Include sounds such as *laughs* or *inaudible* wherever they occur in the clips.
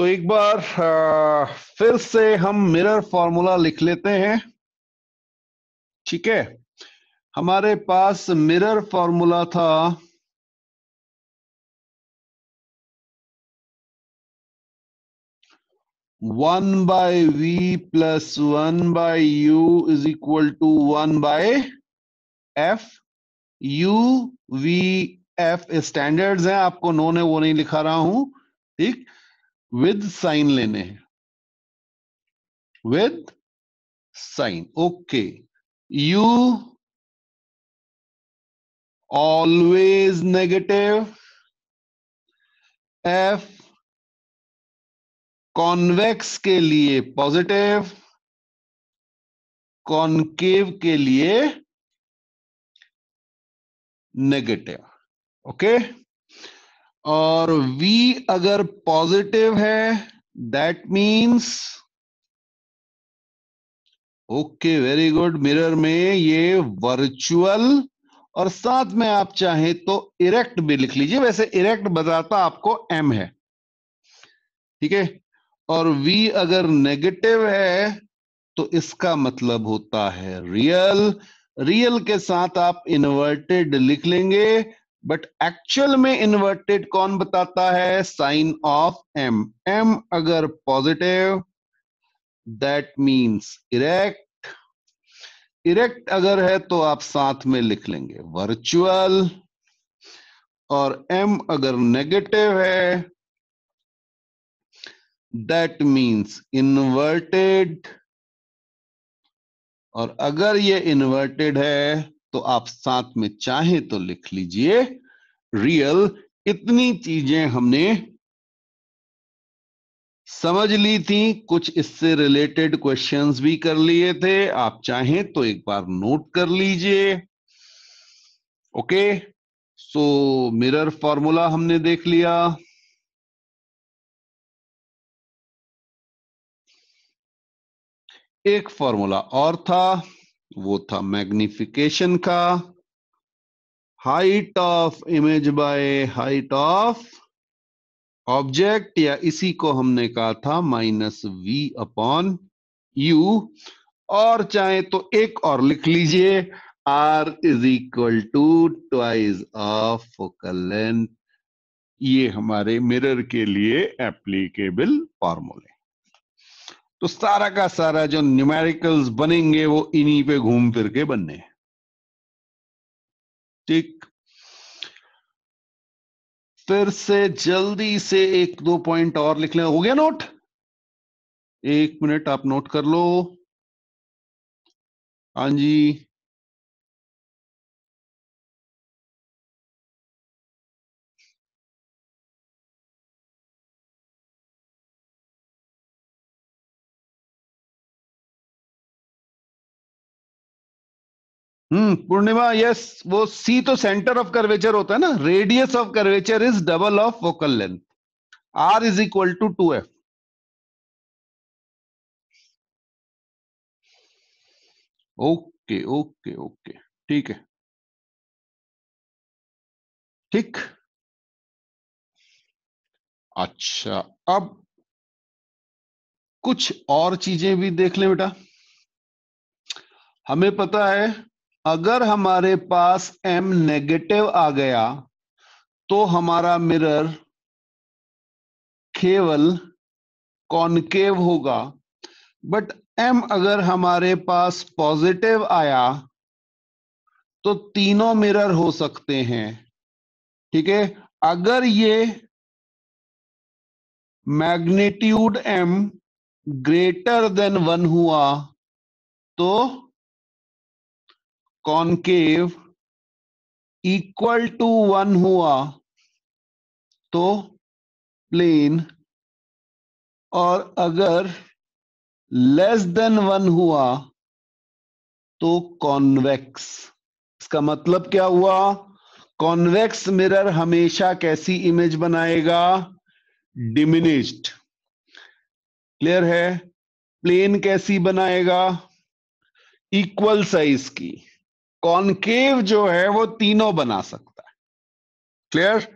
तो एक बार फिर से हम मिरर फॉर्मूला लिख लेते हैं ठीक है हमारे पास मिरर फॉर्मूला था one by we plus one by you is equal to one by F U we F standards हैं आपको नोन है वो नहीं लिखा रहा हूं ठीक विद साइन लेने हैं with sign okay you always negative F convex के लिए पॉजिटिव कॉन्केव के लिए नेगेटिव ओके okay? और v अगर पॉजिटिव है that means okay very good mirror में ये वर्चुअल और साथ में आप चाहें तो इरेक्ट भी लिख लीजिए वैसे इरेक्ट बताता आपको m है ठीक है और v अगर नेगेटिव है तो इसका मतलब होता है रियल रियल के साथ आप इन्वर्टेड लिख लेंगे बट एक्चुअल में इन्वर्टेड कौन बताता है साइन ऑफ एम एम अगर positive that means erect erect अगर है तो आप साथ में लिख लेंगे वर्चुअल और एम अगर नेगेटिव है दैट मीन्स इन्वर्टेड और अगर ये इन्वर्टेड है तो आप साथ में चाहे तो लिख लीजिए रियल इतनी चीजें हमने समझ ली थी कुछ इससे रिलेटेड क्वेश्चंस भी कर लिए थे आप चाहें तो एक बार नोट कर लीजिए ओके सो मिरर फॉर्मूला हमने देख लिया एक फॉर्मूला और था वो था मैग्निफिकेशन का height of image by height of object या इसी को हमने कहा था माइनस वी अपॉन यू और चाहे तो एक और लिख लीजिए R is equal to twice of focal length ये हमारे मिरर के लिए एप्लीकेबल फॉर्मूले तो सारा का सारा जो न्यूमेरिकल्स बनेंगे वो इन्हीं पे घूम फिर के बनने ठीक फिर से जल्दी से एक दो पॉइंट और लिख लें हो गया नोट एक मिनट आप नोट कर लो हाँ जी हम्म पूर्णिमा यस वो सी तो सेंटर ऑफ कर्वेचर होता है ना radius of curvature is double of focal length R is equal to two F okay okay okay ठीक है ठीक अच्छा अब कुछ और चीजें भी देख लें बेटा हमें पता है अगर हमारे पास m नेगेटिव आ गया तो हमारा मिरर केवल कॉनकेव होगा बट m अगर हमारे पास पॉजिटिव आया तो तीनों मिरर हो सकते हैं ठीक है अगर ये magnitude m greater than one हुआ तो कॉन्केव इक्वल टू वन हुआ तो प्लेन और अगर लेस देन वन हुआ तो कॉन्वेक्स इसका मतलब क्या हुआ कॉन्वेक्स मिरर हमेशा कैसी इमेज बनाएगा डिमिनिस्ड क्लियर है प्लेन कैसी बनाएगा इक्वल साइज की कॉन्केव जो है वो तीनों बना सकता है क्लियर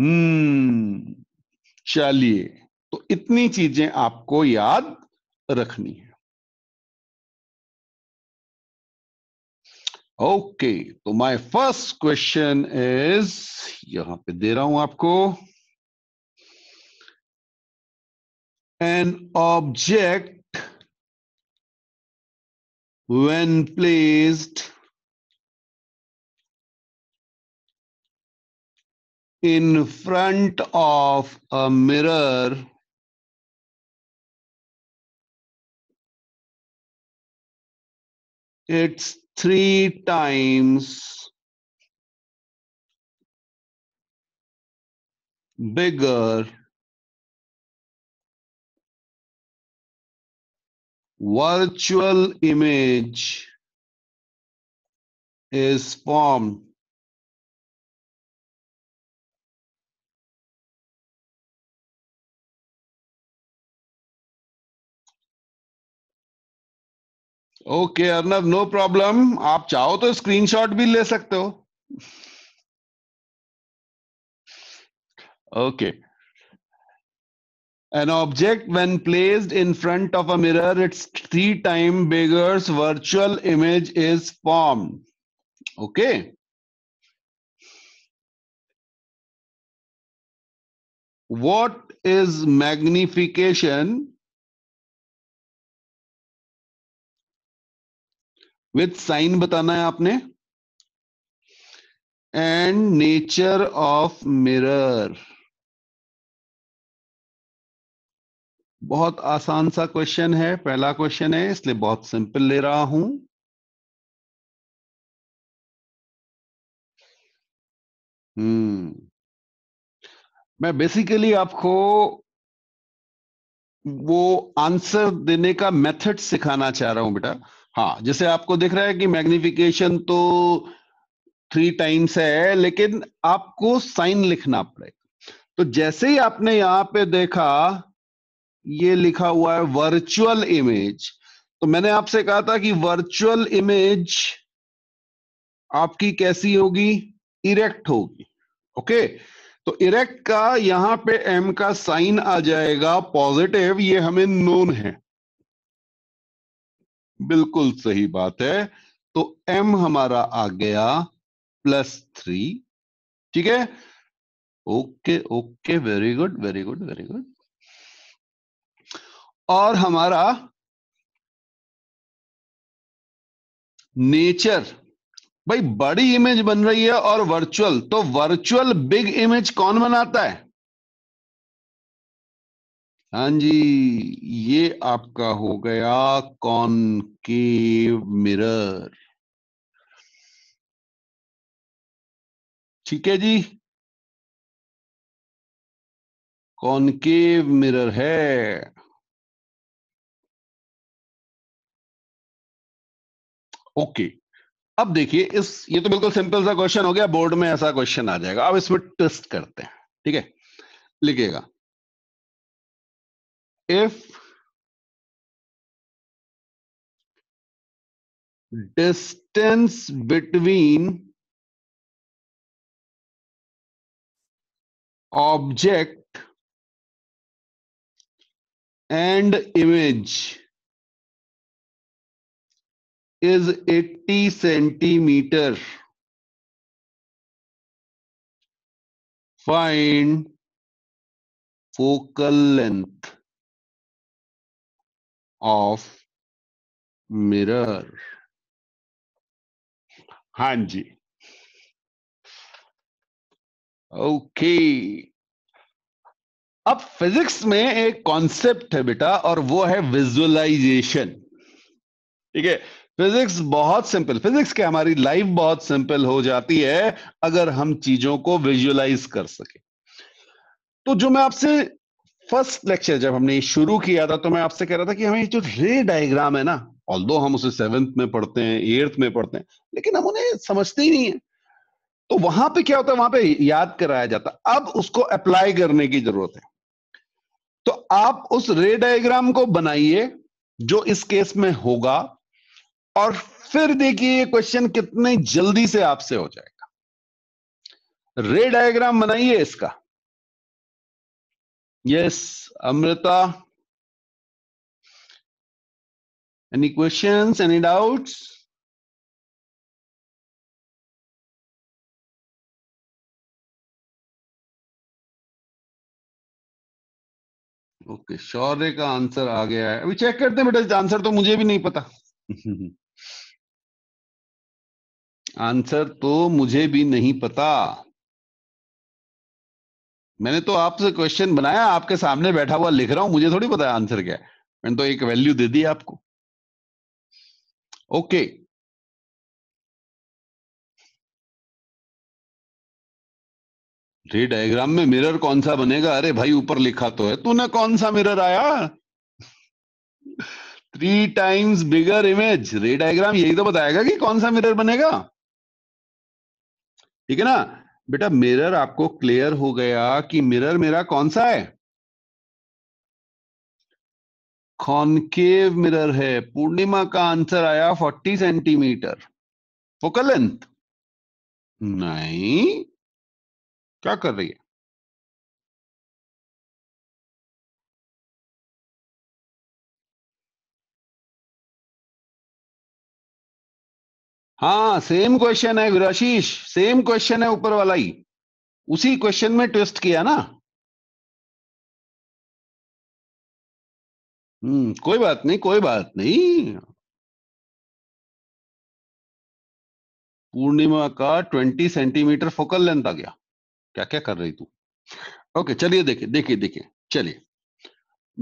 हम्म चलिए तो इतनी चीजें आपको याद रखनी है ओके तो माय फर्स्ट क्वेश्चन इज यहां पे दे रहा हूं आपको an object when placed in front of a mirror it's three times bigger virtual image is formed okay Arnab no problem आप चाहो तो स्क्रीनशॉट भी ले सकते हो okay okay. An object, when placed in front of a mirror, its three time bigger virtual image is formed. Okay. What is magnification? with sign batana hai aapne and nature of mirror बहुत आसान सा question है पहला question है इसलिए बहुत simple ले रहा हूं हम्म मैं बेसिकली आपको वो आंसर देने का मेथड सिखाना चाह रहा हूं बेटा हाँ जैसे आपको दिख रहा है कि मैग्निफिकेशन तो थ्री टाइम्स है लेकिन आपको साइन लिखना पड़ेगा तो जैसे ही आपने यहां पे देखा ये लिखा हुआ है वर्चुअल इमेज तो मैंने आपसे कहा था कि वर्चुअल इमेज आपकी कैसी होगी इरेक्ट होगी ओके तो इरेक्ट का यहां पे एम का साइन आ जाएगा पॉजिटिव ये हमें नोन है बिल्कुल सही बात है तो एम हमारा आ गया प्लस थ्री ठीक है okay okay very good very good very good और हमारा नेचर भाई बड़ी इमेज बन रही है और वर्चुअल तो वर्चुअल बिग इमेज कौन बनाता है हाँ जी ये आपका हो गया कॉनकेव मिरर ठीक है जी कॉनकेव मिरर है ओके अब देखिए इस ये तो बिल्कुल सिंपल सा क्वेश्चन हो गया बोर्ड में ऐसा क्वेश्चन आ जाएगा अब इसमें टेस्ट करते हैं ठीक है लिखिएगा if distance between object and image is 80 centimeter. Find focal length of mirror. हां जी ओके अब फिजिक्स में एक कॉन्सेप्ट है बेटा और वो है विजुअलाइजेशन ठीक है फिजिक्स बहुत सिंपल फिजिक्स के हमारी लाइफ बहुत सिंपल हो जाती है अगर हम चीजों को विजुअलाइज कर सके तो जो मैं आपसे फर्स्ट लेक्चर जब हमने शुरू किया था तो मैं आपसे कह रहा था कि हमें जो रे डायग्राम है ना ऑल हम उसे सेवेंथ में पढ़ते हैं एट्थ में पढ़ते हैं लेकिन हम उन्हें समझते ही नहीं है तो वहां पे क्या होता है वहां पे याद कराया जाता अब उसको अप्लाई करने की जरूरत है तो आप उस रे डायग्राम को बनाइए जो इस केस में होगा और फिर देखिए ये क्वेश्चन कितने जल्दी से आपसे हो जाएगा रे डायग्राम बनाइए इसका yes Amrita any question any doubts okay Shaurya का आंसर आ गया है अभी चेक करते हैं बेटा आंसर तो मुझे भी नहीं पता *laughs* आंसर तो मुझे भी नहीं पता मैंने तो आपसे क्वेश्चन बनाया आपके सामने बैठा हुआ लिख रहा हूं मुझे थोड़ी पता है आंसर क्या है मैंने तो एक वैल्यू दे दी आपको ओके okay. डायग्राम में मिरर कौन सा बनेगा अरे भाई ऊपर लिखा तो है तूने कौन सा मिरर आया three times bigger image ray diagram यही तो बताएगा कि कौन सा मिरर बनेगा ठीक है ना बेटा मिरर आपको क्लियर हो गया कि मिरर मेरा कौन सा है कॉनकेव मिरर है पूर्णिमा का आंसर आया 40 सेंटीमीटर फोकल लेंथ नहीं क्या कर रही है हाँ सेम क्वेश्चन है आशीष सेम क्वेश्चन है ऊपर वाला ही उसी क्वेश्चन में ट्विस्ट किया ना हम्म कोई बात नहीं कोई बात नहीं पूर्णिमा का ट्वेंटी सेंटीमीटर फोकल लेंथ आ गया क्या क्या कर रही तू ओके चलिए देखिए देखिए देखिए चलिए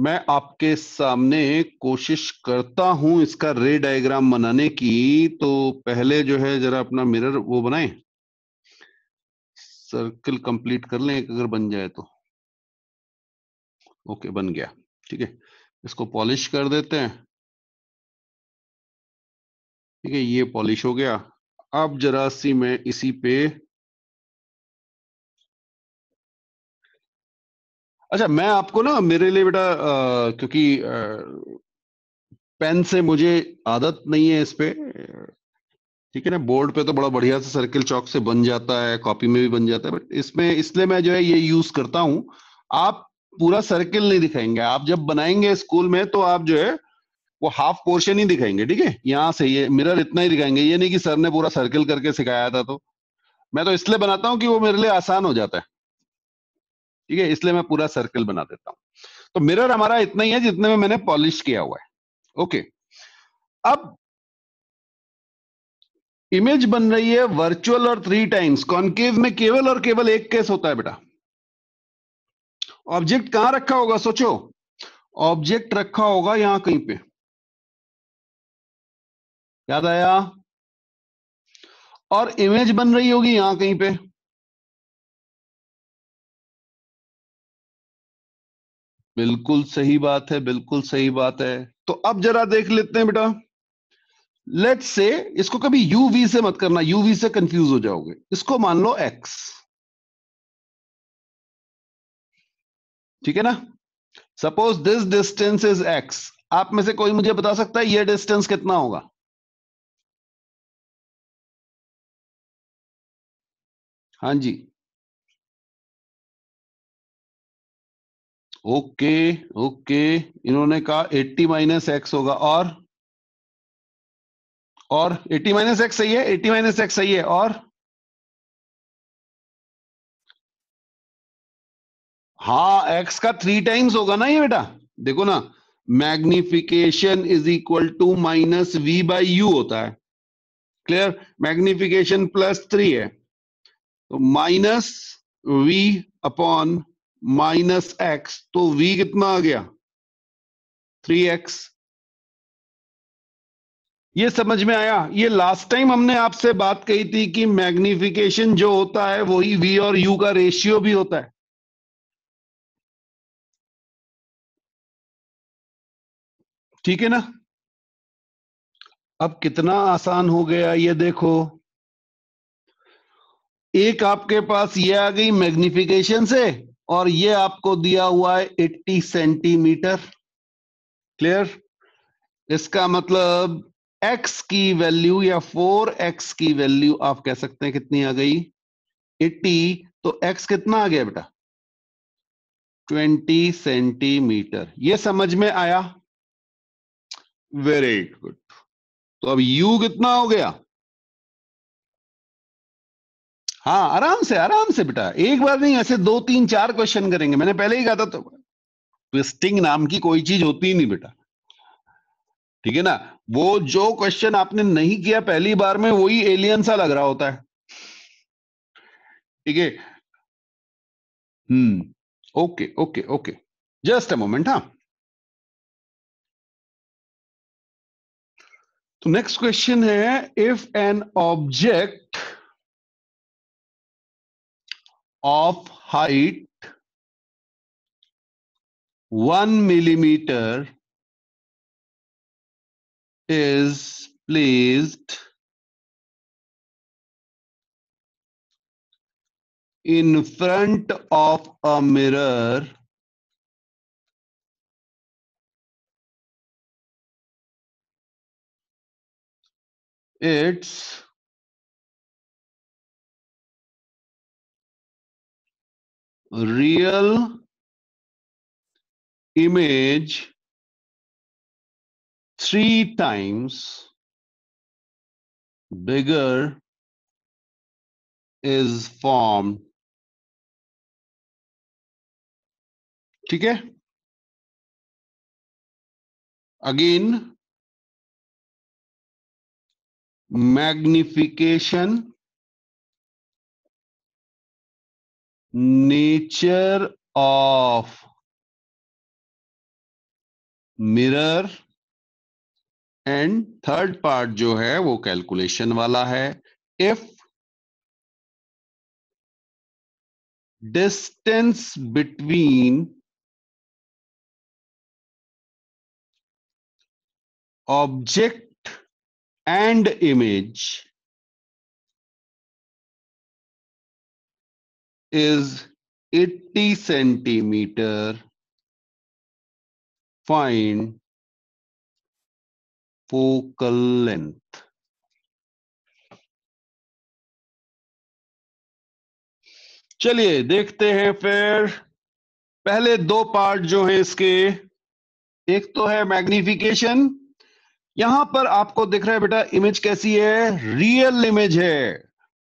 मैं आपके सामने कोशिश करता हूं इसका रे डायग्राम बनाने की तो पहले जो है जरा अपना मिरर वो बनाए सर्कल कंप्लीट कर लें अगर बन जाए तो ओके बन गया ठीक है इसको पॉलिश कर देते हैं ठीक है ये पॉलिश हो गया अब जरा सी मैं इसी पे अच्छा मैं आपको ना मेरे लिए बेटा क्योंकि पेन से मुझे आदत नहीं है इस पे ठीक है ना बोर्ड पे तो बड़ा बढ़िया से सर्किल चौक से बन जाता है कॉपी में भी बन जाता है बट इसमें इसलिए मैं जो है ये यूज करता हूँ आप पूरा सर्किल नहीं दिखाएंगे आप जब बनाएंगे स्कूल में तो आप जो है वो हाफ पोर्शन ही दिखाएंगे ठीक है यहाँ से ये मिरर इतना ही दिखाएंगे ये नहीं कि सर ने पूरा सर्किल करके सिखाया था तो मैं तो इसलिए बनाता हूँ कि वो मेरे लिए आसान हो जाता है ठीक है इसलिए मैं पूरा सर्कल बना देता हूं तो मिरर हमारा इतना ही है जितने में मैंने पॉलिश किया हुआ है ओके अब इमेज बन रही है वर्चुअल और थ्री टाइम्स कॉन्केव में केवल और केवल एक केस होता है बेटा ऑब्जेक्ट कहां रखा होगा सोचो ऑब्जेक्ट रखा होगा यहां कहीं पे याद आया और इमेज बन रही होगी यहां कहीं पे बिल्कुल सही बात है बिल्कुल सही बात है तो अब जरा देख लेते हैं बेटा लेट से इसको कभी यूवी से मत करना यू वी से कंफ्यूज हो जाओगे इसको मान लो एक्स ठीक है ना suppose this distance is X आप में से कोई मुझे बता सकता है ये डिस्टेंस कितना होगा हाँ जी ओके ओके इन्होंने कहा 80 माइनस एक्स होगा और और 80 माइनस एक्स सही है 80 माइनस एक्स सही है और हाँ एक्स का थ्री टाइम्स होगा ना ये बेटा देखो ना magnification is equal to minus v by u होता है क्लियर मैग्निफिकेशन प्लस थ्री है तो minus v upon minus x तो v कितना आ गया थ्री एक्स ये समझ में आया ये लास्ट टाइम हमने आपसे बात कही थी कि मैग्निफिकेशन जो होता है वही v और u का रेशियो भी होता है ठीक है ना अब कितना आसान हो गया ये देखो एक आपके पास ये आ गई मैग्निफिकेशन से और ये आपको दिया हुआ है 80 सेंटीमीटर क्लियर इसका मतलब x की वैल्यू या 4x की वैल्यू आप कह सकते हैं कितनी आ गई 80 तो x कितना आ गया बेटा 20 सेंटीमीटर ये समझ में आया वेरी गुड तो अब u कितना हो गया हाँ आराम से आराम से बेटा एक बार नहीं ऐसे दो तीन चार क्वेश्चन करेंगे मैंने पहले ही कहा था तो ट्विस्टिंग नाम की कोई चीज होती ही नहीं बेटा ठीक है ना वो जो क्वेश्चन आपने नहीं किया पहली बार में वही एलियन सा लग रहा होता है ठीक है hmm okay okay okay just a moment हाँ तो नेक्स्ट क्वेश्चन है if an object of height 1 millimeter is placed in front of a mirror its real image three times bigger is formed Okay. again magnification nature of mirror and third part जो है वो calculation वाला है if distance between object and image is 80 centimeter find focal length चलिए देखते हैं फिर पहले दो पार्ट जो है इसके एक तो है मैग्निफिकेशन यहां पर आपको दिख रहा है बेटा इमेज कैसी है रियल इमेज है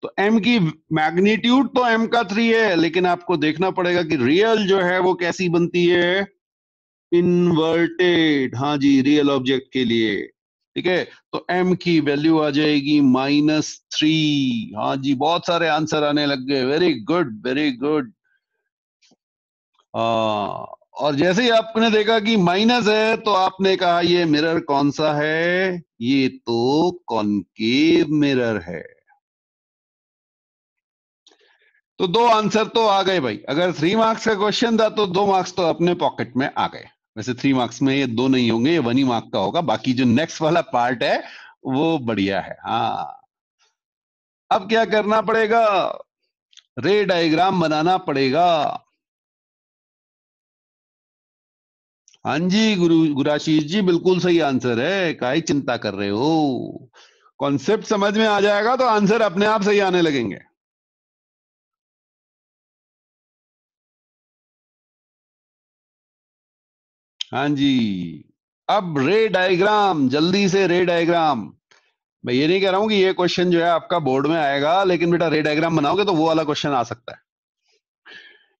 तो m की मैग्नीट्यूड तो m का थ्री है लेकिन आपको देखना पड़ेगा कि रियल जो है वो कैसी बनती है इनवर्टेड हाँ जी रियल ऑब्जेक्ट के लिए ठीक है तो m की वैल्यू आ जाएगी माइनस थ्री हाँ जी बहुत सारे आंसर आने लग गए वेरी गुड वेरी गुड और जैसे ही आपने देखा कि माइनस है तो आपने कहा ये मिरर कौन सा है ये तो कॉनकेव मिरर है तो दो आंसर तो आ गए भाई अगर थ्री मार्क्स का क्वेश्चन था तो दो मार्क्स तो अपने पॉकेट में आ गए वैसे थ्री मार्क्स में ये दो नहीं होंगे ये वन ही मार्क का होगा बाकी जो नेक्स्ट वाला पार्ट है वो बढ़िया है हाँ अब क्या करना पड़ेगा रे डायग्राम बनाना पड़ेगा हाँ जी गुरु गुराशीष जी बिल्कुल सही आंसर है काहे चिंता कर रहे हो कॉन्सेप्ट समझ में आ जाएगा तो आंसर अपने आप सही आने लगेंगे हाँ जी अब रे डायग्राम जल्दी से रे डायग्राम मैं ये नहीं कह रहा हूं कि ये क्वेश्चन जो है आपका बोर्ड में आएगा लेकिन बेटा रे डायग्राम बनाओगे तो वो वाला क्वेश्चन आ सकता है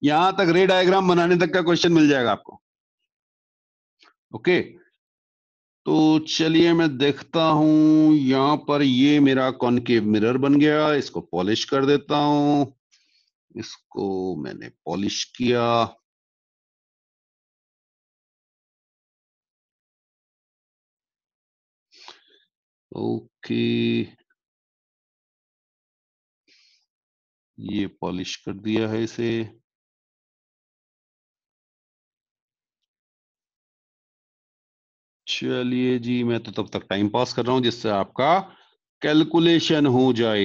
यहां तक रे डायग्राम बनाने तक का क्वेश्चन मिल जाएगा आपको ओके तो चलिए मैं देखता हूं यहां पर ये मेरा कॉनकेव मिरर बन गया इसको पॉलिश कर देता हूं इसको मैंने पॉलिश किया ओके ये पॉलिश कर दिया है इसे चलिए जी मैं तो तब तक टाइम पास कर रहा हूं जिससे आपका कैलकुलेशन हो जाए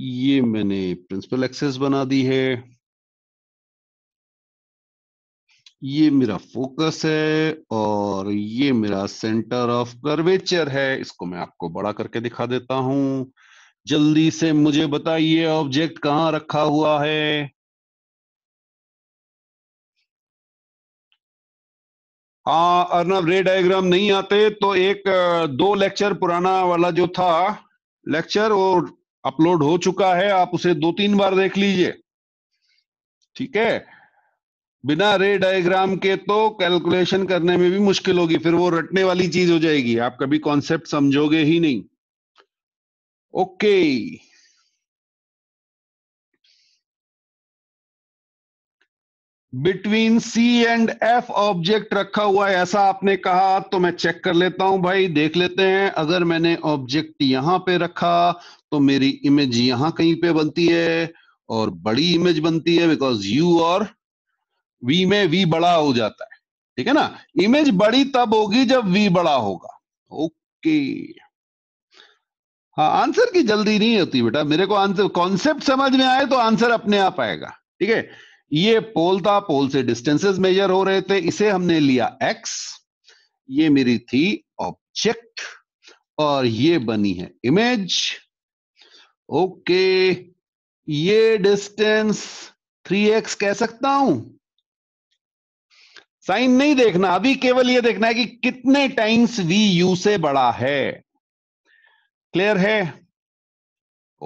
ये मैंने प्रिंसिपल एक्सेस बना दी है ये मेरा फोकस है और ये मेरा सेंटर ऑफ कर्वेचर है इसको मैं आपको बड़ा करके दिखा देता हूं जल्दी से मुझे बताइए ऑब्जेक्ट कहाँ रखा हुआ है हाँ अर्नब रे डायग्राम नहीं आते तो एक दो लेक्चर पुराना वाला जो था लेक्चर वो अपलोड हो चुका है आप उसे दो तीन बार देख लीजिए ठीक है बिना रे डायग्राम के तो कैलकुलेशन करने में भी मुश्किल होगी फिर वो रटने वाली चीज हो जाएगी आप कभी कॉन्सेप्ट समझोगे ही नहीं okay between C and F object रखा हुआ है ऐसा आपने कहा तो मैं चेक कर लेता हूं भाई देख लेते हैं अगर मैंने ऑब्जेक्ट यहां पे रखा तो मेरी इमेज यहां कहीं पे बनती है और बड़ी इमेज बनती है बिकॉज यू और वी में वी बड़ा हो जाता है ठीक है ना इमेज बड़ी तब होगी जब वी बड़ा होगा ओके हाँ आंसर की जल्दी नहीं होती बेटा मेरे को आंसर कॉन्सेप्ट समझ में आए तो आंसर अपने आप आएगा ठीक है ये पोल था पोल से डिस्टेंसेस मेजर हो रहे थे इसे हमने लिया एक्स ये मेरी थी ऑब्जेक्ट और ये बनी है इमेज ओके ये डिस्टेंस 3x कह सकता हूं साइन नहीं देखना अभी केवल यह देखना है कि कितने टाइम्स वी यू से बड़ा है क्लियर है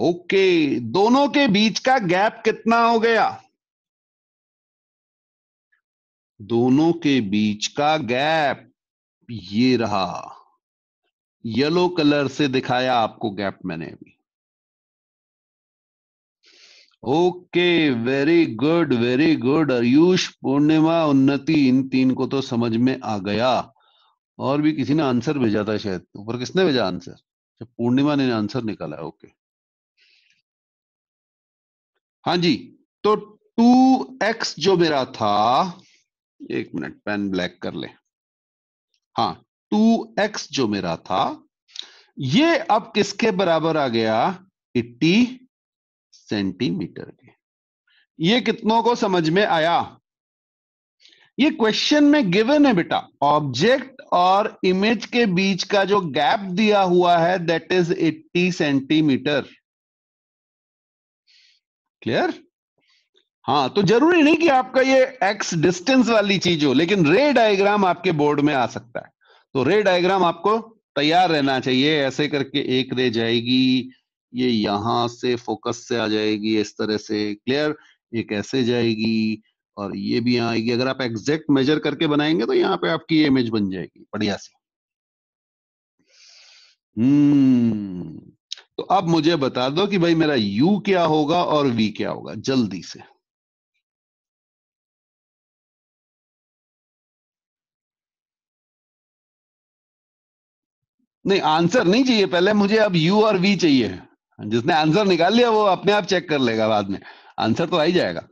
ओके दोनों के बीच का गैप कितना हो गया दोनों के बीच का गैप ये रहा येलो कलर से दिखाया आपको गैप मैंने अभी okay very good very good Ayush Purnima Unnati इन तीन को तो समझ में आ गया और भी किसी ने आंसर भेजा था शायद ऊपर किसने भेजा आंसर अच्छा, पूर्णिमा ने आंसर निकाला है ओके हाँ जी तो टू एक्स जो मेरा था एक मिनट पेन ब्लैक कर ले हाँ टू एक्स जो मेरा था ये अब किसके बराबर आ गया इट्टी सेंटीमीटर के ये कितनों को समझ में आया ये क्वेश्चन में गिवन है बेटा ऑब्जेक्ट और इमेज के बीच का जो गैप दिया हुआ है दैट इज 80 सेंटीमीटर क्लियर हाँ तो जरूरी नहीं कि आपका ये एक्स डिस्टेंस वाली चीज हो लेकिन रे डायग्राम आपके बोर्ड में आ सकता है तो रे डायग्राम आपको तैयार रहना चाहिए ऐसे करके एक रे जाएगी ये यहां से फोकस से आ जाएगी इस तरह से क्लियर ये कैसे जाएगी और ये भी यहाँ आएगी अगर आप एग्जैक्ट मेजर करके बनाएंगे तो यहाँ पे आपकी इमेज बन जाएगी बढ़िया सी हम्म तो अब मुझे बता दो कि भाई मेरा U क्या होगा और V क्या होगा जल्दी से नहीं आंसर नहीं चाहिए पहले मुझे अब U और V चाहिए जिसने आंसर निकाल लिया वो अपने आप चेक कर लेगा बाद में आंसर तो आ ही जाएगा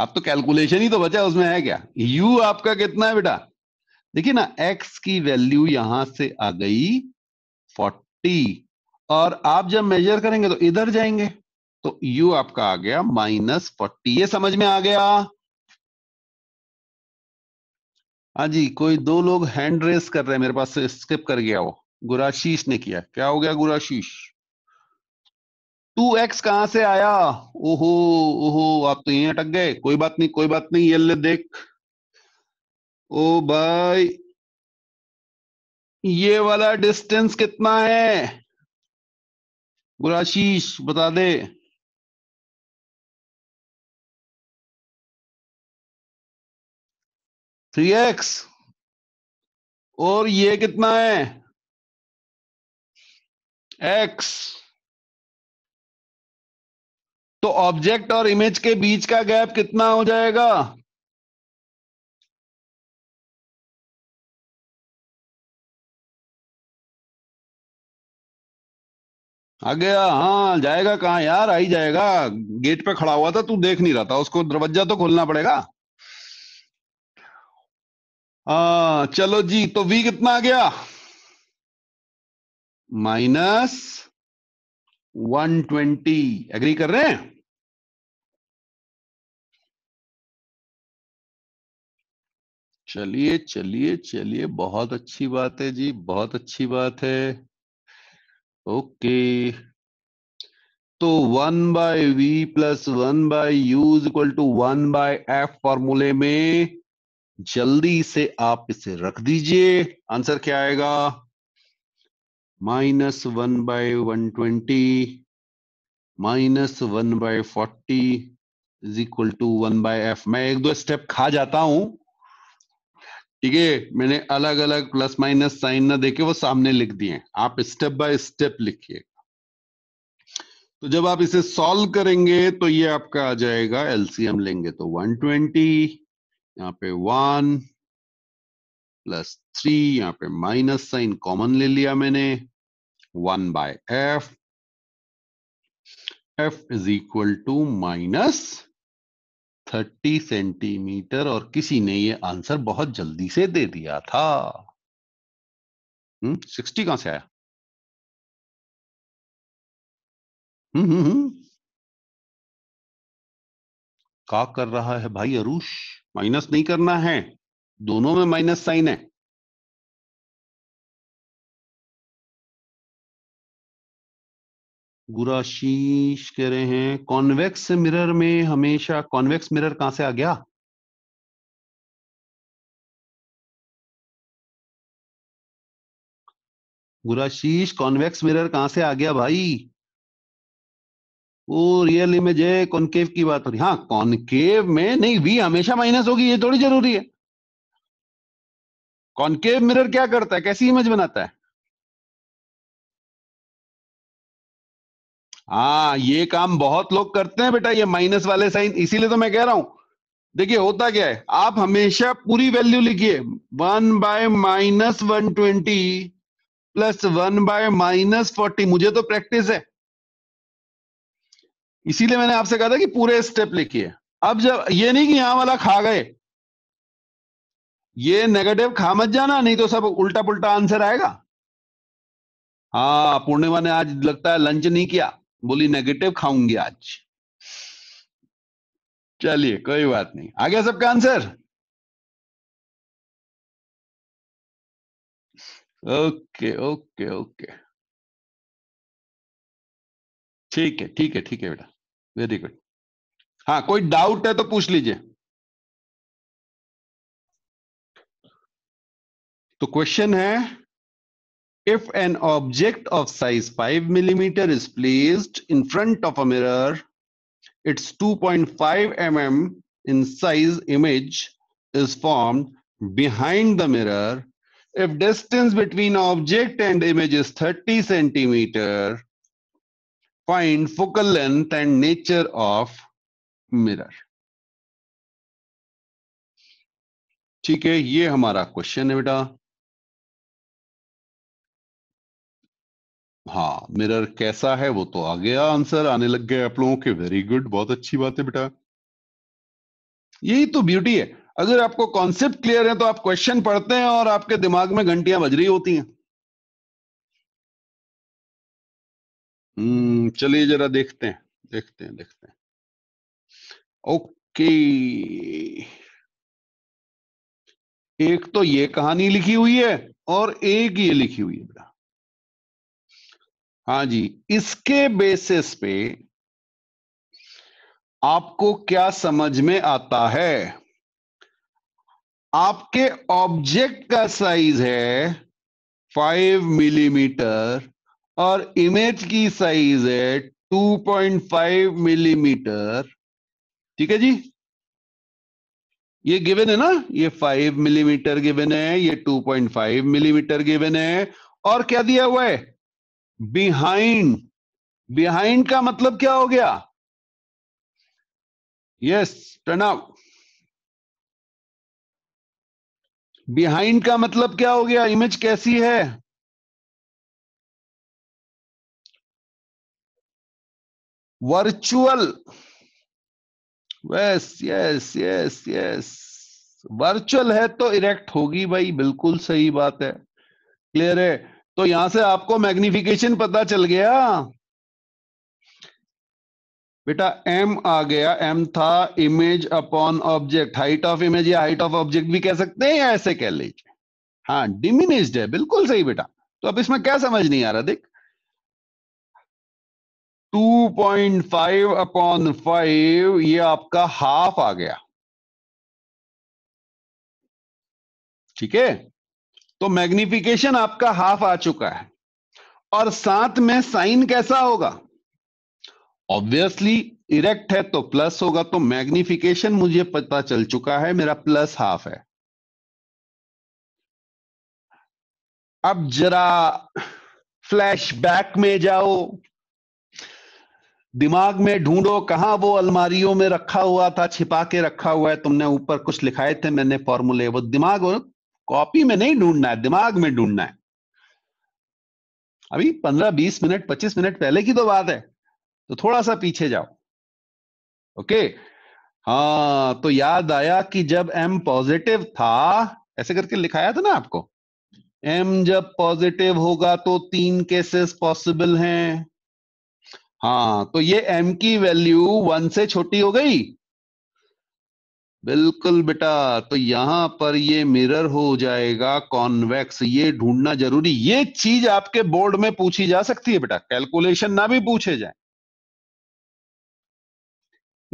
अब तो कैलकुलेशन ही तो बचा उसमें है क्या यू आपका कितना है बेटा देखिए ना एक्स की वैल्यू यहां से आ गई फोर्टी और आप जब मेजर करेंगे तो इधर जाएंगे तो यू आपका आ गया माइनस फोर्टी ये समझ में आ गया हाँ जी कोई दो लोग हैंड रेस कर रहे हैं मेरे पास से स्किप कर गया वो गुराशीष ने किया क्या हो गया गुराशीष टू एक्स कहां से आया ओहो ओहो आप तो यहीं अटक गए कोई बात नहीं कोई बात नहीं ये ले देख ओ भाई ये वाला डिस्टेंस कितना है गुराशीष बता दे थ्री एक्स और ये कितना है एक्स तो ऑब्जेक्ट और इमेज के बीच का गैप कितना हो जाएगा आ गया हाँ जाएगा कहा यार आई जाएगा गेट पे खड़ा हुआ था तू देख नहीं रहा था उसको दरवाजा तो खोलना पड़ेगा आ, हाँ, चलो जी तो वी कितना आ गया माइनस 120 एग्री कर रहे हैं चलिए चलिए चलिए बहुत अच्छी बात है जी बहुत अच्छी बात है ओके तो one by we plus one by u equal to one by f फॉर्मूले में जल्दी से आप इसे रख दीजिए आंसर क्या आएगा minus 1 by 120 minus one by forty is equal to one by f मैं एक दो स्टेप खा जाता हूं ठीक है मैंने अलग अलग प्लस माइनस साइन ना देके वो सामने लिख दिए आप स्टेप बाय स्टेप लिखिए तो जब आप इसे सॉल्व करेंगे तो ये आपका आ जाएगा एलसीएम लेंगे तो 120 यहाँ पे 1 प्लस थ्री यहाँ पे माइनस साइन कॉमन ले लिया मैंने one by f f is equal to minus thirty centimeter और किसी ने ये आंसर बहुत जल्दी से दे दिया था सिक्सटी हम्म, कहां से आया हम्म, हम्म हम्म का कर रहा है भाई अरुष माइनस नहीं करना है दोनों में माइनस साइन है गुराशीष कह रहे हैं कॉन्वेक्स मिरर में हमेशा कॉन्वेक्स मिरर कहां से आ गया गुराशीष कॉन्वेक्स मिरर कहां से आ गया भाई वो रियल इमेज है कॉन्केव की बात हो रही हाँ कॉन्केव में नहीं वी हमेशा माइनस होगी ये थोड़ी जरूरी है कॉन्केव मिरर क्या करता है कैसी इमेज बनाता है हाँ ये काम बहुत लोग करते हैं बेटा ये माइनस वाले साइन इसीलिए तो मैं कह रहा हूं देखिए होता क्या है आप हमेशा पूरी वैल्यू लिखिए one by minus one twenty plus one by minus forty मुझे तो प्रैक्टिस है इसीलिए मैंने आपसे कहा था कि पूरे स्टेप लिखिए अब जब ये नहीं कि यहां वाला खा गए ये नेगेटिव खा मत जाना नहीं तो सब उल्टा पुल्टा आंसर आएगा हाँ पूर्णिमा ने आज लगता है लंच नहीं किया बोली नेगेटिव खाऊंगी आज चलिए कोई बात नहीं आ गया सबका आंसर ओके ओके ओके ठीक है ठीक है ठीक है बेटा वेरी गुड हाँ कोई डाउट है तो पूछ लीजिए तो क्वेश्चन है If an object of size 5 mm is placed in front of a mirror, its 2.5 mm in size image is formed behind the mirror. If distance between object and image is 30 cm find focal length and nature of mirror. ठीक है ये हमारा question है बेटा हाँ mirror कैसा है वो तो आ गया आंसर आने लग गया आप लोगों के वेरी गुड बहुत अच्छी बात है बेटा यही तो ब्यूटी है अगर आपको कॉन्सेप्ट क्लियर है तो आप क्वेश्चन पढ़ते हैं और आपके दिमाग में घंटियां बज रही होती हैं हम्म चलिए जरा देखते हैं देखते हैं देखते हैं ओके एक तो ये कहानी लिखी हुई है और एक ये लिखी हुई है बेटा हाँ जी इसके बेसिस पे आपको क्या समझ में आता है आपके ऑब्जेक्ट का साइज है फाइव मिलीमीटर और इमेज की साइज है टू पॉइंट फाइव मिलीमीटर ठीक है जी ये गिवन है ना ये फाइव मिलीमीटर गिवन है ये two point five millimeter given है और क्या दिया हुआ है बिहाइंड बिहाइंड का मतलब क्या हो गया यस प्रणव बिहाइंड का मतलब क्या हो गया इमेज कैसी है virtual yes yes yes yes virtual है तो इरेक्ट होगी भाई बिल्कुल सही बात है क्लियर है तो यहां से आपको मैग्निफिकेशन पता चल गया बेटा एम आ गया एम था image upon object height of image या हाइट ऑफ ऑब्जेक्ट भी कह सकते हैं या ऐसे कह लीजिए हाँ डिमिनिस्ड है बिल्कुल सही बेटा तो अब इसमें क्या समझ नहीं आ रहा देख 2.5 अपॉन 5 ये आपका हाफ आ गया ठीक है तो मैग्निफिकेशन आपका हाफ आ चुका है और साथ में साइन कैसा होगा ऑब्वियसली इरेक्ट है तो प्लस होगा तो मैग्निफिकेशन मुझे पता चल चुका है मेरा प्लस हाफ है अब जरा फ्लैशबैक में जाओ दिमाग में ढूंढो कहा वो अलमारियों में रखा हुआ था छिपा के रखा हुआ है तुमने ऊपर कुछ लिखाए थे मैंने फॉर्मूले वो दिमाग कॉपी में नहीं ढूंढना है दिमाग में ढूंढना है अभी पंद्रह बीस मिनट पच्चीस मिनट पहले की तो बात है तो थोड़ा सा पीछे जाओ ओके हाँ तो याद आया कि जब एम पॉजिटिव था ऐसे करके लिखाया था ना आपको एम जब पॉजिटिव होगा तो तीन केसेस पॉसिबल हैं हाँ तो ये एम की वैल्यू वन से छोटी हो गई बिल्कुल बेटा तो यहां पर ये मिरर हो जाएगा कॉन्वेक्स ये ढूंढना जरूरी ये चीज आपके बोर्ड में पूछी जा सकती है बेटा कैलकुलेशन ना भी पूछे जाए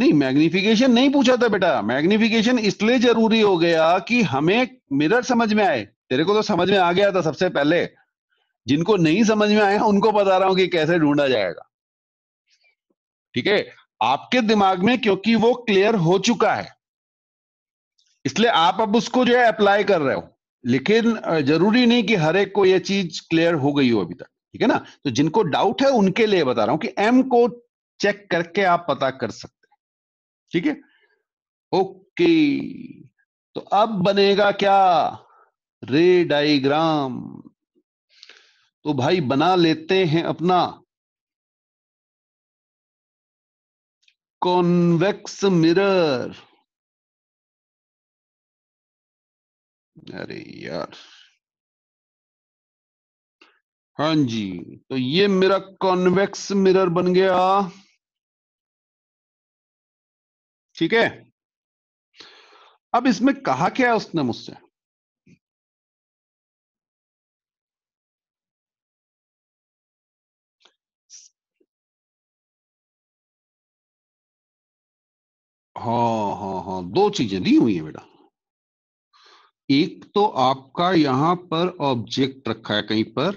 नहीं मैग्निफिकेशन नहीं पूछा था बेटा मैग्निफिकेशन इसलिए जरूरी हो गया कि हमें मिरर समझ में आए तेरे को तो समझ में आ गया था सबसे पहले जिनको नहीं समझ में आया उनको बता रहा हूं कि कैसे ढूंढा जाएगा ठीक है आपके दिमाग में क्योंकि वो क्लियर हो चुका है इसलिए आप अब उसको जो है अप्लाई कर रहे हो लेकिन जरूरी नहीं कि हर एक को यह चीज क्लियर हो गई हो अभी तक ठीक है ना तो जिनको डाउट है उनके लिए बता रहा हूं कि एम को चेक करके आप पता कर सकते हैं ठीक है ओके तो अब बनेगा क्या रे डायग्राम तो भाई बना लेते हैं अपना कॉन्वेक्स मिरर अरे यार हाँ जी तो ये मेरा कॉन्वेक्स मिरर बन गया ठीक है अब इसमें कहा क्या है उसने मुझसे हाँ हाँ हाँ दो चीजें दी हुई है बेटा एक तो आपका यहां पर ऑब्जेक्ट रखा है कहीं पर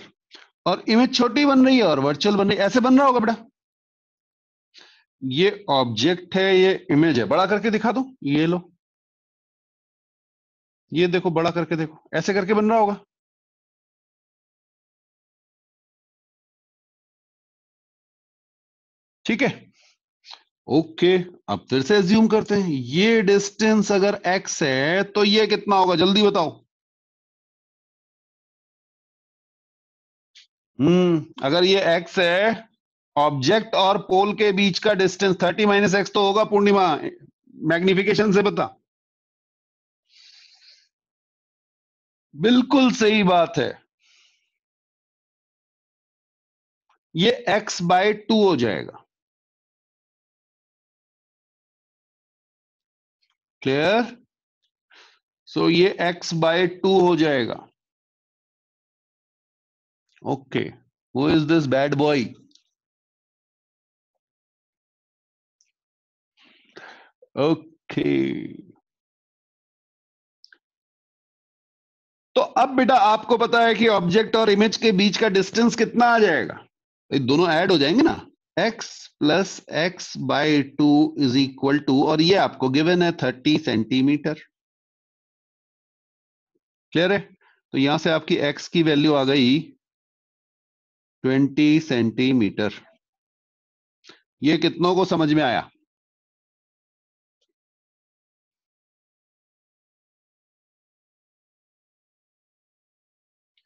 और इमेज छोटी बन रही है और वर्चुअल बन रही है ऐसे बन रहा होगा बेटा ये ऑब्जेक्ट है ये इमेज है बड़ा करके दिखा दो ये लो ये देखो बड़ा करके देखो ऐसे करके बन रहा होगा ठीक है ओके okay, अब फिर से एज्यूम करते हैं ये डिस्टेंस अगर एक्स है तो ये कितना होगा जल्दी बताओ हम्म अगर ये एक्स है ऑब्जेक्ट और पोल के बीच का डिस्टेंस थर्टी माइनस एक्स तो होगा पूर्णिमा मैग्निफिकेशन से बता बिल्कुल सही बात है ये x बाय टू हो जाएगा क्लियर सो so, ये x बाय टू हो जाएगा okay who is this bad boy okay तो अब बेटा आपको पता है कि ऑब्जेक्ट और इमेज के बीच का डिस्टेंस कितना आ जाएगा ये दोनों ऐड हो जाएंगे ना x plus x by two is equal to और ये आपको गिवन है थर्टी सेंटीमीटर क्लियर है तो यहां से आपकी एक्स की वैल्यू आ गई ट्वेंटी सेंटीमीटर ये कितनों को समझ में आया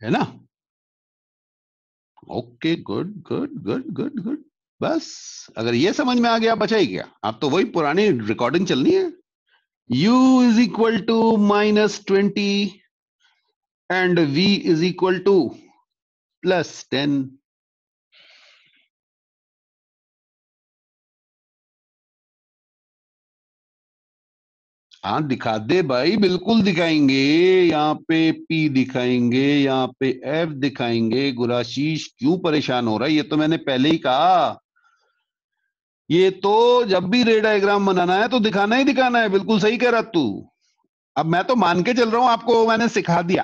है ना okay good good good good good बस अगर ये समझ में आ गया बचा ही क्या आप तो वही पुरानी रिकॉर्डिंग चलनी है u is equal to minus twenty and v is equal to plus ten हाँ दिखा दे भाई बिल्कुल दिखाएंगे यहाँ पे P दिखाएंगे यहाँ पे F दिखाएंगे गुराशीष क्यों परेशान हो रहा है ये तो मैंने पहले ही कहा ये तो जब भी रे डायग्राम बनाना है तो दिखाना ही दिखाना है बिल्कुल सही कह रहा तू अब मैं तो मान के चल रहा हूं आपको मैंने सिखा दिया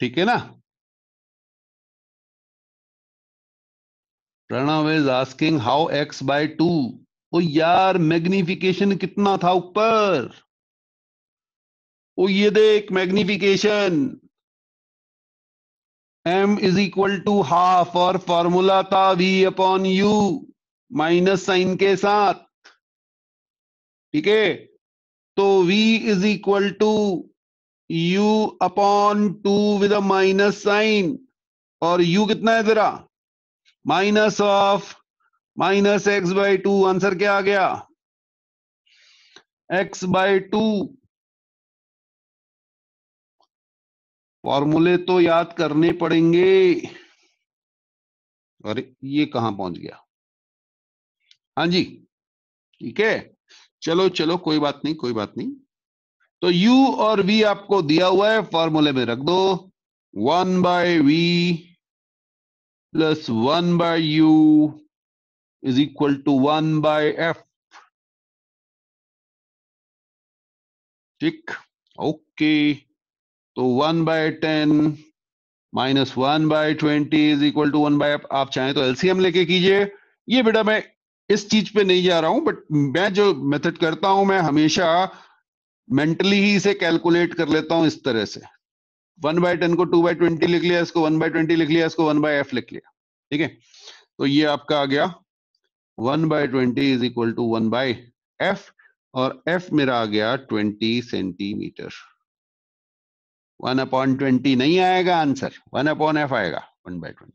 ठीक है ना Pranav is asking how x by two ओ यार मैग्निफिकेशन कितना था ऊपर ओ ये देख magnification m is equal to half और फॉर्मूला था v upon u minus sign के साथ ठीक है तो v is equal to u upon two with minus sign और यू कितना है जरा minus of minus x by two answer क्या आ गया एक्स बाय टू फॉर्मूले तो याद करने पड़ेंगे और ये कहा पहुंच गया हाँ जी ठीक है चलो चलो कोई बात नहीं कोई बात नहीं तो u और v आपको दिया हुआ है फॉर्मूले में रख दो one by we plus one by you is equal to one by f ठीक ओके okay. तो one by ten minus one by twenty is equal to one by आप चाहें तो एलसीएम लेके कीजिए ये बेटा मैं इस चीज पे नहीं जा रहा हूं बट मैं जो मेथड करता हूं मैं हमेशा मेंटली ही इसे कैलकुलेट कर लेता हूं इस तरह से वन बाय टेन को टू बाय ट्वेंटी लिख लिया इसको वन बाय ट्वेंटी लिख लिया इसको वन बाय एफ लिख लिया ठीक है तो ये आपका आ गया one by twenty is equal to one by f और एफ मेरा आ गया twenty centimeter one upon twenty नहीं आएगा आंसर वन अपॉन एफ आएगा वन बाई ट्वेंटी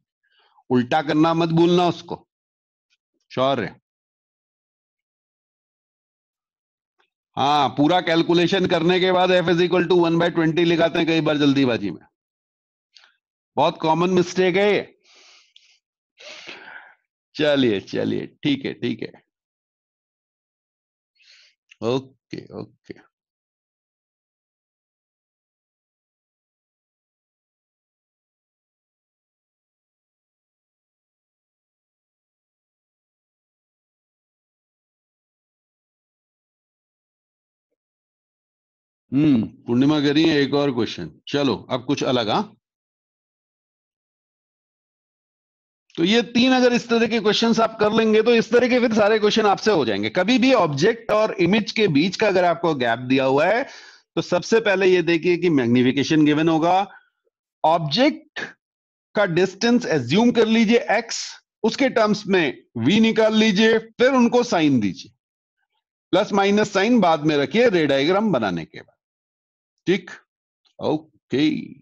उल्टा करना मत भूलना उसको शौर्य हाँ पूरा कैलकुलेशन करने के बाद f is equal to one by twenty लिखाते हैं कई बार जल्दीबाजी में बहुत कॉमन मिस्टेक है ये चलिए चलिए ठीक है ठीक है ओके ओके हम्म पूर्णिमा करिए एक और क्वेश्चन चलो अब कुछ अलग हा तो ये तीन अगर इस तरह के क्वेश्चंस आप कर लेंगे तो इस तरह के फिर सारे क्वेश्चन आपसे हो जाएंगे कभी भी ऑब्जेक्ट और इमेज के बीच का अगर आपको गैप दिया हुआ है तो सबसे पहले ये देखिए कि मैग्निफिकेशन गिवन होगा ऑब्जेक्ट का डिस्टेंस एज्यूम कर लीजिए एक्स उसके टर्म्स में वी निकाल लीजिए फिर उनको साइन दीजिए प्लस माइनस साइन बाद में रखिए रेडाइग्राम बनाने के बाद Tick. Okay.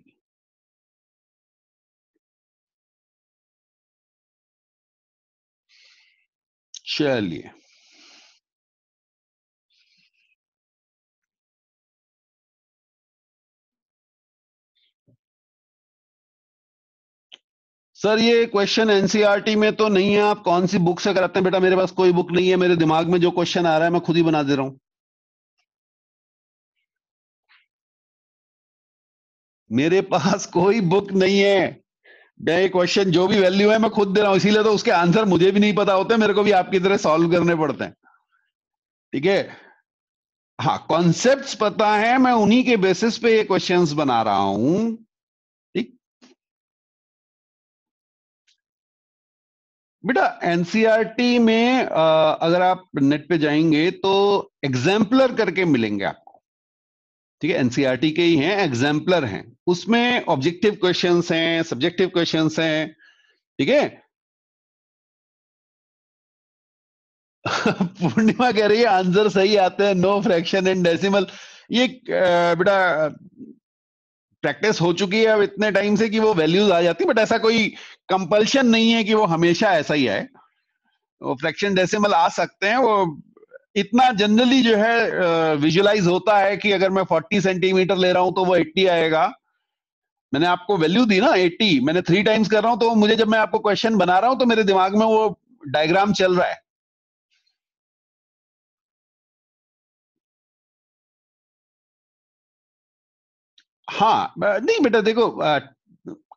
चलिए सर ये क्वेश्चन एनसीईआरटी e में तो नहीं है आप कौन सी बुक से कराते हैं बेटा मेरे पास कोई बुक नहीं है मेरे दिमाग में जो क्वेश्चन आ रहा है मैं खुद ही बना दे रहा हूं मेरे पास कोई बुक नहीं है मैं क्वेश्चन जो भी वैल्यू है मैं खुद दे रहा हूं इसीलिए तो उसके आंसर मुझे भी नहीं पता होते मेरे को भी आपकी तरह सॉल्व करने पड़ते हैं ठीक है हाँ कॉन्सेप्ट पता है मैं उन्हीं के बेसिस पे ये क्वेश्चन बना रहा हूं ठीक बेटा एनसीआरटी e में आ, अगर आप नेट पे जाएंगे तो एग्जाम्पलर करके मिलेंगे आपको ठीक है एनसीईआरटी e के ही हैं एग्जाम्पलर हैं उसमें ऑब्जेक्टिव क्वेश्चन हैं सब्जेक्टिव क्वेश्चन हैं ठीक है *laughs* पूर्णिमा कह रही है आंसर सही आते हैं नो फ्रैक्शन एंड डेसिमल ये बेटा प्रैक्टिस हो चुकी है अब इतने टाइम से कि वो वैल्यूज आ जाती है बट ऐसा कोई कंपल्शन नहीं है कि वो हमेशा ऐसा ही आए वो फ्रैक्शन डेसिमल आ सकते हैं वो इतना जनरली जो है विजुलाइज होता है कि अगर मैं 40 सेंटीमीटर ले रहा हूं तो वो 80 आएगा मैंने आपको वैल्यू दी ना 80 मैंने थ्री टाइम्स कर रहा हूं तो मुझे जब मैं आपको क्वेश्चन बना रहा हूं तो मेरे दिमाग में वो डायग्राम चल रहा है हाँ नहीं बेटा देखो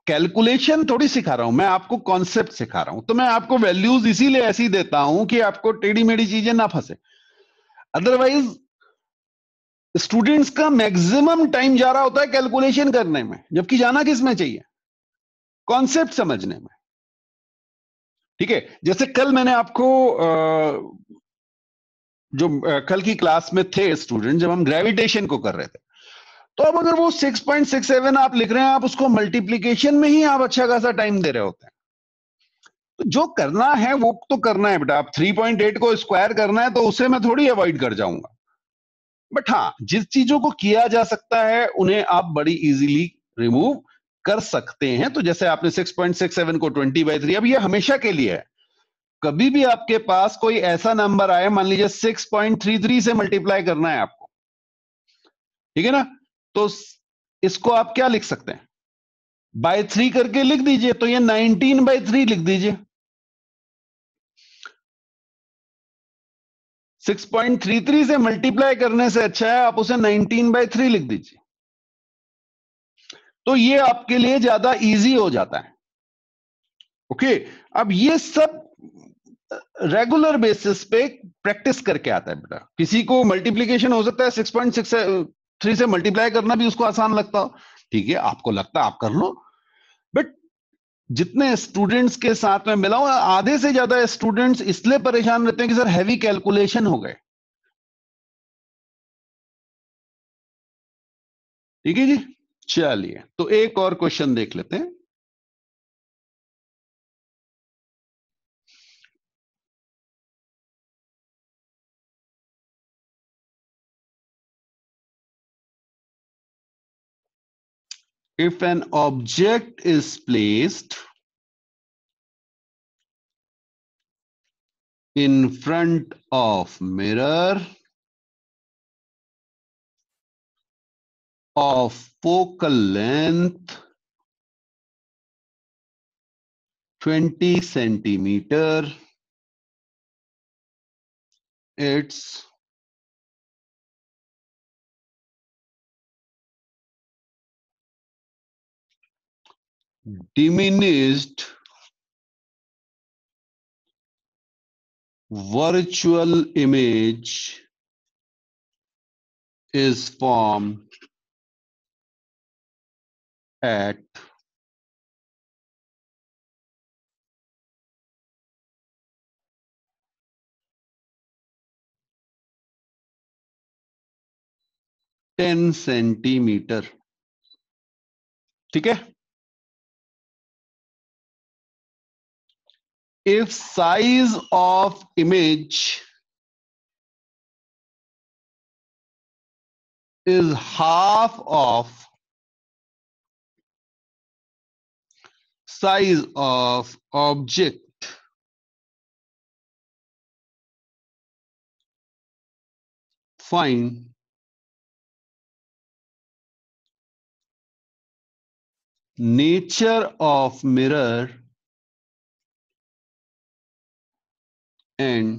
कैलकुलेशन थोड़ी सिखा रहा हूं मैं आपको कॉन्सेप्ट सिखा रहा हूं तो मैं आपको वैल्यूज इसीलिए ऐसी देता हूं कि आपको टेढ़ी मेढ़ी चीजें ना फंसे अदरवाइज स्टूडेंट्स का मैक्सिमम टाइम जा रहा होता है कैलकुलेशन करने में जबकि जाना किस में चाहिए कॉन्सेप्ट समझने में ठीक है जैसे कल मैंने आपको जो कल की क्लास में थे स्टूडेंट जब हम ग्रेविटेशन को कर रहे थे तो अब अगर वो 6.67 आप लिख रहे हैं आप उसको मल्टीप्लीकेशन में ही आप अच्छा खासा टाइम दे रहे होते हैं तो जो करना है वो तो करना है बेटा आप थ्री पॉइंट एट को स्क्वायर करना है तो उसे मैं थोड़ी अवॉइड कर जाऊंगा बट हाँ जिस चीजों को किया जा सकता है उन्हें आप बड़ी इजीली रिमूव कर सकते हैं तो जैसे आपने 6.67 को 20 बाई थ्री अब ये हमेशा के लिए है कभी भी आपके पास कोई ऐसा नंबर आए मान लीजिए 6.33 से मल्टीप्लाई करना है आपको ठीक है ना तो इसको आप क्या लिख सकते हैं बाय थ्री करके लिख दीजिए तो ये नाइनटीन बाय थ्री लिख दीजिए सिक्स पॉइंट थ्री थ्री से मल्टीप्लाई करने से अच्छा है आप उसे नाइनटीन बाय थ्री लिख दीजिए तो ये आपके लिए ज्यादा इजी हो जाता है ओके अब ये सब रेगुलर बेसिस पे प्रैक्टिस करके आता है बेटा किसी को मल्टीप्लीकेशन हो सकता है सिक्स पॉइंट सिक्स थ्री से मल्टीप्लाई करना भी उसको आसान लगता हो ठीक है आपको लगता है आप कर लो बट जितने स्टूडेंट्स के साथ में मिला हूं आधे से ज्यादा स्टूडेंट्स इसलिए परेशान रहते हैं कि सर हैवी कैलकुलेशन हो गए ठीक है जी चलिए तो एक और क्वेश्चन देख लेते हैं If an object is placed in front of mirror of focal length 20 centimeter its diminished virtual image is formed at ten centimeter ठीक है if size of image is half of size of object find nature of mirror and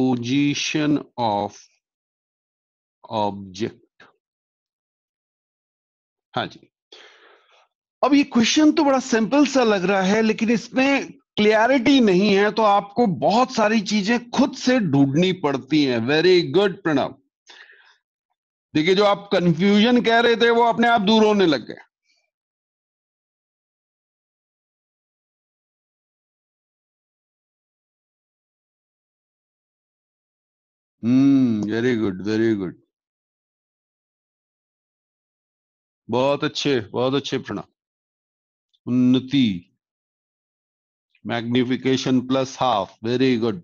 position of object हाँ जी अब ये question तो बड़ा simple सा लग रहा है लेकिन इसमें क्लियरिटी नहीं है तो आपको बहुत सारी चीजें खुद से ढूंढनी पड़ती हैं वेरी गुड प्रणव देखिए जो आप कंफ्यूजन कह रहे थे वो अपने आप दूर होने लग गए hmm very good very good बहुत अच्छे बहुत अच्छे प्रणाम Unnati magnification plus half very good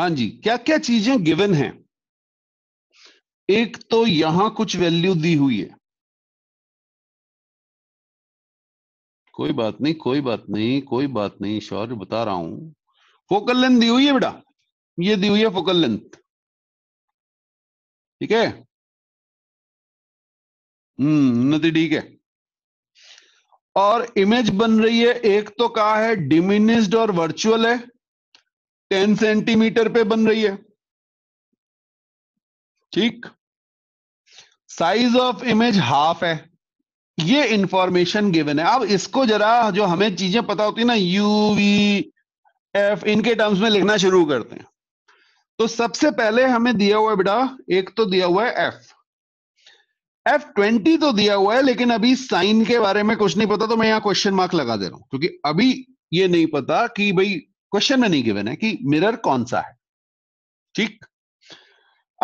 हाँ जी क्या क्या चीजें गिवन हैं एक तो यहां कुछ वैल्यू दी हुई है कोई बात नहीं कोई बात नहीं कोई बात नहीं शौर्य बता रहा हूं फोकल लेंथ दी हुई है बेटा ये दी हुई है फोकल लेंथ ठीक है हम्म उन्नति ठीक है और इमेज बन रही है एक तो कहा है डिमिनिस्ड और वर्चुअल है टेन सेंटीमीटर पे बन रही है ठीक साइज ऑफ इमेज हाफ है ये इंफॉर्मेशन गिवन है अब इसको जरा जो हमें चीजें पता होती है ना यू वी एफ इनके टर्म्स में लिखना शुरू करते हैं तो सबसे पहले हमें दिया हुआ है बेटा एक तो दिया हुआ है एफ एफ ट्वेंटी तो दिया हुआ है लेकिन अभी साइन के बारे में कुछ नहीं पता तो मैं यहां क्वेश्चन मार्क लगा दे रहा हूं क्योंकि अभी ये नहीं पता कि भाई क्वेश्चन में नहीं गिवन है कि मिरर कौन सा है ठीक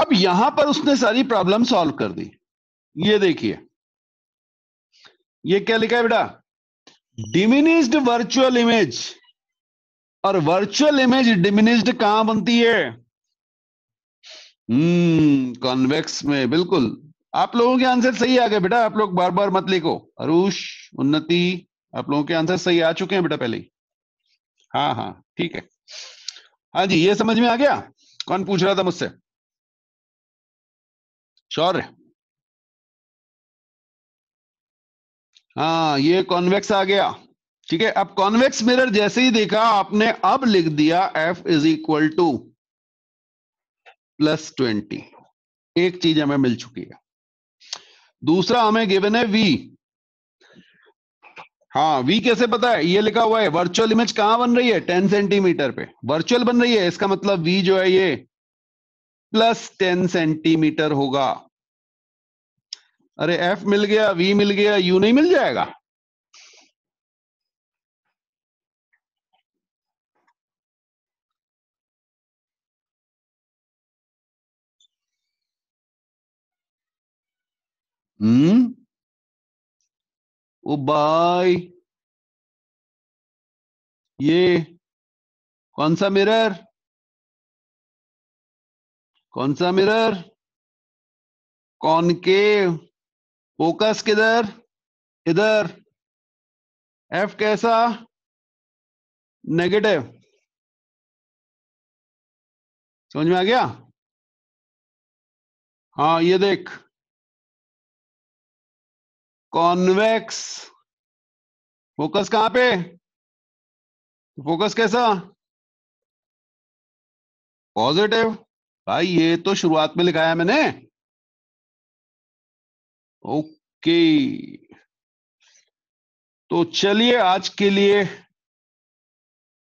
अब यहां पर उसने सारी प्रॉब्लम सॉल्व कर दी ये देखिए ये क्या लिखा है बेटा डिमिनिस्ड वर्चुअल इमेज और वर्चुअल इमेज डिमिनिस्ड कहां बनती है हम्म hmm, कॉन्वेक्स में बिल्कुल आप लोगों के आंसर सही आ गए बेटा आप लोग बार बार मत लिखो अरुष उन्नति आप लोगों के आंसर सही आ चुके हैं बेटा पहले हाँ हाँ ठीक है हाँ जी ये समझ में आ गया कौन पूछ रहा था मुझसे शौर्य हाँ ये कॉन्वेक्स आ गया ठीक है अब कॉन्वेक्स मिरर जैसे ही देखा आपने अब लिख दिया f is equal to plus twenty एक चीज हमें मिल चुकी है दूसरा हमें गिवन है वी हाँ वी कैसे पता है ये लिखा हुआ है वर्चुअल इमेज कहां बन रही है टेन सेंटीमीटर पे वर्चुअल बन रही है इसका मतलब वी जो है ये प्लस टेन सेंटीमीटर होगा अरे एफ मिल गया वी मिल गया यू नहीं मिल जाएगा हम्म ओ बाय ये कौन सा मिरर कौन सा मिरर कॉनकेव फोकस किधर इधर एफ कैसा नेगेटिव समझ में आ गया हाँ ये देख कॉन्वेक्स फोकस कहां पे फोकस कैसा पॉजिटिव भाई ये तो शुरुआत में लिखाया मैंने ओके तो चलिए आज के लिए